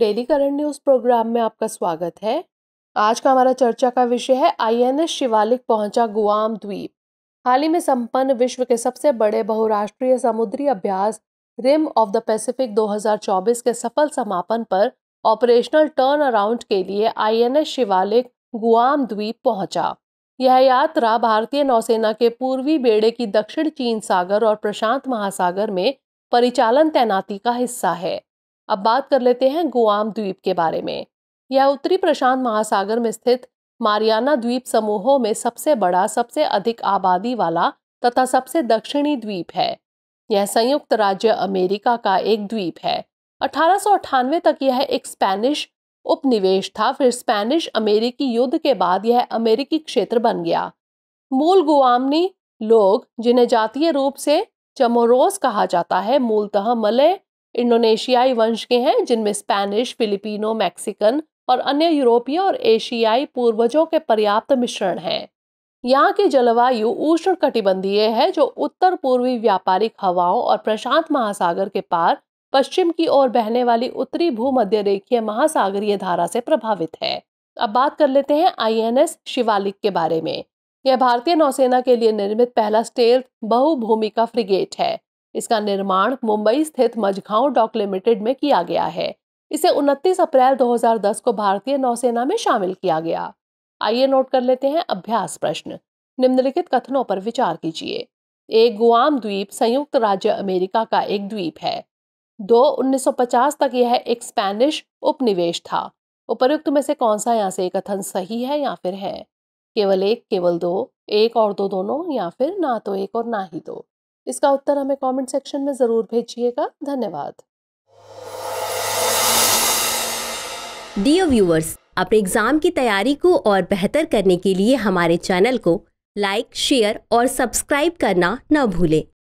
daily current news programme में आपका स्वागत है आज का हमारा चर्चा का विषय है आईएनएस शिवालिक पहुंचा गुआम द्वीप हाल ही में संपन्न विश्व के सबसे बड़े बहुराष्ट्रीय समुद्री अभ्यास रिम ऑफ द पैसिफिक 2024 के सफल समापन पर ऑपरेशनल टर्न अराउंड के लिए आईएनएस शिवालिक गुआम द्वीप पहुंचा यह यात्रा भारतीय नौसेना के पूर्वी बेड़े की दक्षिण चीन सागर और प्रशांत महासागर में परिचालन तैनाती का हिस्सा है अब बात कर लेते हैं गुआम द्वीप के बारे में यह उत्तरी प्रशांत महासागर में स्थित मारियाना द्वीप समूहों में सबसे बड़ा सबसे अधिक आबादी वाला तथा सबसे दक्षिणी द्वीप है यह संयुक्त राज्य अमेरिका का एक द्वीप है अठारह तक यह एक स्पेनिश उपनिवेश था फिर स्पेनिश अमेरिकी युद्ध के बाद यह अमेरिकी क्षेत्र बन गया मूल गुआमनी लोग जिन्हें जातीय रूप से चमोरोस कहा जाता है मूलतः मलय इंडोनेशियाई वंश के हैं जिनमें स्पेनिश फिलिपिनो मैक्सिकन और अन्य यूरोपीय और एशियाई पूर्वजों के पर्याप्त मिश्रण हैं यहाँ की जलवायु उष्ण कटिबंधीय है जो उत्तर पूर्वी व्यापारिक हवाओं और प्रशांत महासागर के पार पश्चिम की ओर बहने वाली उत्तरी भूमध्य रेखीय महासागरीय धारा से प्रभावित है अब बात कर लेते हैं आईएनएस शिवालिक के बारे में यह भारतीय नौसेना के लिए निर्मित पहला स्टेल बहुभूमिका फ्रिगेट है इसका निर्माण मुंबई स्थित मझगांव डॉक लिमिटेड में किया गया है इसे 29 अप्रैल 2010 को भारतीय नौसेना में शामिल किया गया आइए नोट कर लेते हैं अभ्यास प्रश्न निम्नलिखित कथनों पर विचार कीजिए एक गुआम द्वीप संयुक्त राज्य अमेरिका का एक द्वीप है दो 1950 तक यह एक स्पेनिश उपनिवेश था उपरुक्त में से कौन सा यहाँ से कथन सही है या फिर है केवल एक केवल दो एक और दो दोनों या फिर ना तो एक और ना ही दो इसका उत्तर हमें कमेंट सेक्शन में ज़रूर भेजिएगा धन्यवाद डियर व्यूवर्स अपने एग्जाम की तैयारी को और बेहतर करने के लिए हमारे चैनल को लाइक शेयर और सब्सक्राइब करना न भूलें